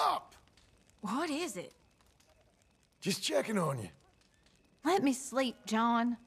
up! What is it? Just checking on you. Let me sleep, John.